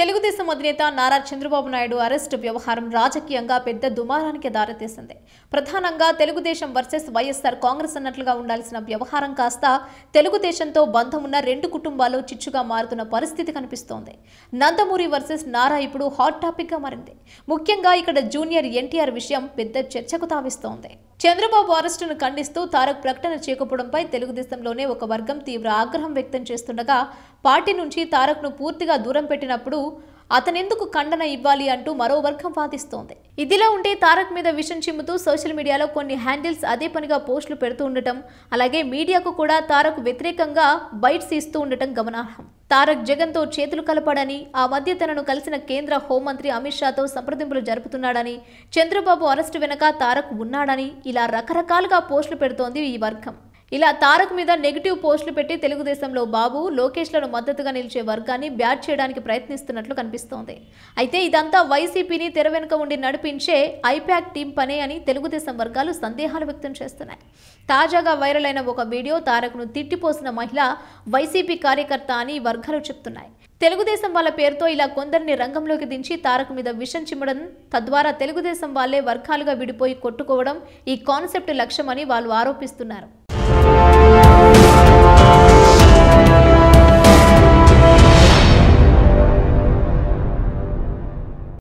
తెలుగుదేశం అధినేత నారా చంద్రబాబు నాయుడు అరెస్టు వ్యవహారం రాజకీయంగా పెద్ద దుమారానికి దారితీసింది ప్రధానంగా తెలుగుదేశం వర్సెస్ వైఎస్ఆర్ కాంగ్రెస్ అన్నట్లుగా ఉండాల్సిన వ్యవహారం కాస్త తెలుగుదేశంతో బంధం ఉన్న రెండు కుటుంబాలు చిచ్చుగా మారుతున్న పరిస్థితి కనిపిస్తోంది నందమూరి వర్సెస్ నారా ఇప్పుడు హాట్ టాపిక్గా మారింది ముఖ్యంగా ఇక్కడ జూనియర్ ఎన్టీఆర్ విషయం పెద్ద చర్చకు తావిస్తోంది చంద్రబాబు అరెస్టును ఖండిస్తూ తారక్ ప్రకటన చేయకపోవడంపై తెలుగుదేశంలోనే ఒక వర్గం తీవ్ర ఆగ్రహం వ్యక్తం చేస్తుండగా పార్టీ నుంచి తారక్ను పూర్తిగా దూరం పెట్టినప్పుడు అతనెందుకు ఖండన ఇవ్వాలి అంటూ మరో వర్గం వాదిస్తోంది ఇదిలా ఉంటే తారక్ మీద విషం చిమ్ముతూ సోషల్ మీడియాలో కొన్ని హ్యాండిల్స్ అదే పనిగా పోస్టులు పెడుతూ ఉండటం అలాగే మీడియాకు కూడా తారక్ వ్యతిరేకంగా బైట్స్ ఇస్తూ ఉండటం గమనార్హం తారక్ జగన్తో చేతులు కలపాడని ఆ మధ్య తనను కలిసిన కేంద్ర హోంమంత్రి అమిత్ షాతో సంప్రదింపులు జరుపుతున్నాడని చంద్రబాబు అరెస్టు వెనక తారక్ ఉన్నాడని ఇలా రకరకాలుగా పోస్టులు పెడుతోంది ఈ వర్గం ఇలా తారక్ మీద నెగిటివ్ పోస్టులు పెట్టి తెలుగుదేశంలో బాబు లోకేష్లను మద్దతుగా నిలిచే వర్గాన్ని బ్యాట్ చేయడానికి ప్రయత్నిస్తున్నట్లు కనిపిస్తోంది అయితే ఇదంతా వైసీపీని తెర వెనుక ఉండి నడిపించే ఐప్యాక్ టీం పనే అని తెలుగుదేశం వర్గాలు సందేహాలు వ్యక్తం చేస్తున్నాయి తాజాగా వైరల్ అయిన ఒక వీడియో తారక్ను తిట్టిపోసిన మహిళ వైసీపీ కార్యకర్త అని వర్గాలు చెప్తున్నాయి తెలుగుదేశం వాళ్ళ పేరుతో ఇలా కొందరిని రంగంలోకి దించి తారక్ మీద విషం చిమ్మడం తద్వారా తెలుగుదేశం వాళ్ళే వర్గాలుగా విడిపోయి కొట్టుకోవడం ఈ కాన్సెప్ట్ లక్ష్యమని వాళ్ళు ఆరోపిస్తున్నారు Música